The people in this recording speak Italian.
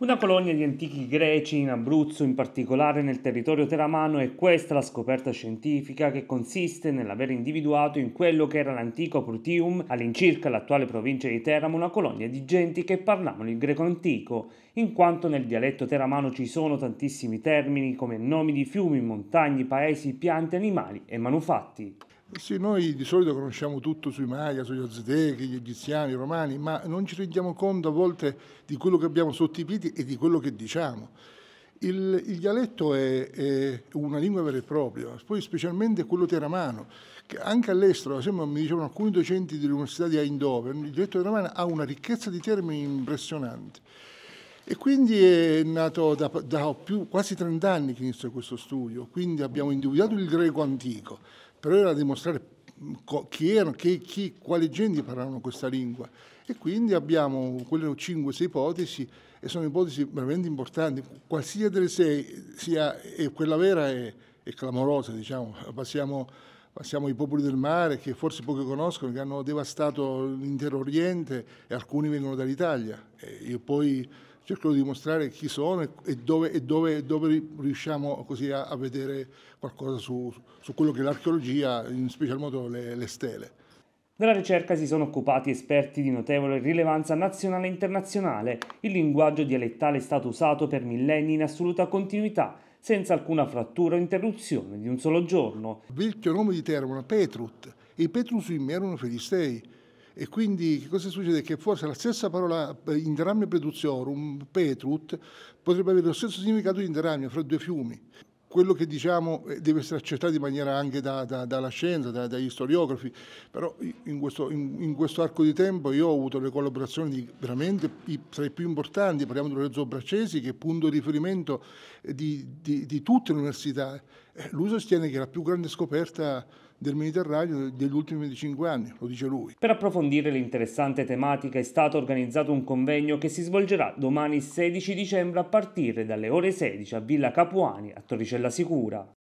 Una colonia di antichi greci in Abruzzo, in particolare nel territorio teramano, è questa la scoperta scientifica che consiste nell'aver individuato in quello che era l'antico Prutium, all'incirca l'attuale provincia di Teramo, una colonia di genti che parlavano il greco antico, in quanto nel dialetto teramano ci sono tantissimi termini come nomi di fiumi, montagne, paesi, piante, animali e manufatti. Sì, noi di solito conosciamo tutto sui Maya, sugli Aztechi, gli egiziani, i romani, ma non ci rendiamo conto a volte di quello che abbiamo sotto i piedi e di quello che diciamo. Il, il dialetto è, è, una lingua vera e propria, poi specialmente quello teramano, che anche all'estero, sembra, mi dicevano alcuni docenti dell'Università di Eindhoven, il dialetto teramano ha una ricchezza di termini impressionante. E quindi è nato da, da più, quasi 30 anni che inizia questo studio, quindi abbiamo individuato il greco antico, però era dimostrare mm, chi erano, chi, chi, quali genti parlavano questa lingua. E quindi abbiamo quelle 5-6 ipotesi, e sono ipotesi veramente importanti. Qualsiasi delle sei sia, e quella vera è, è clamorosa, diciamo. Passiamo Passiamo ai popoli del mare che forse pochi conoscono, che hanno devastato l'intero Oriente e alcuni vengono dall'Italia. E io poi cerco di dimostrare chi sono e dove, e dove, dove riusciamo così a, a vedere qualcosa su, su, quello che è l'archeologia, in special modo le, le stele. Della ricerca si sono occupati esperti di notevole rilevanza nazionale e internazionale. Il linguaggio dialettale è stato usato per millenni in assoluta continuità senza alcuna frattura o interruzione di un solo giorno. Il vecchio nome di Termona, Petrut, e i Petrusim erano filistei. E quindi che cosa succede? Che forse la stessa parola eh, indramme preduziorum, Petrut, potrebbe avere lo stesso significato di indramio fra due fiumi quello che diciamo eh, deve essere accettato in maniera anche da, da, dalla scienza, da, dagli storiografi, però in questo, in, in questo, arco di tempo io ho avuto le collaborazioni di, veramente tra i più importanti, parliamo di Lorenzo Braccesi che è punto di riferimento eh, di, di, di tutte le università lui sostiene che è la più grande scoperta del Mediterraneo degli ultimi 25 anni, lo dice lui. Per approfondire l'interessante tematica è stato organizzato un convegno che si svolgerà domani 16 dicembre a partire dalle ore 16 a Villa Capuani a Torricella Sicura.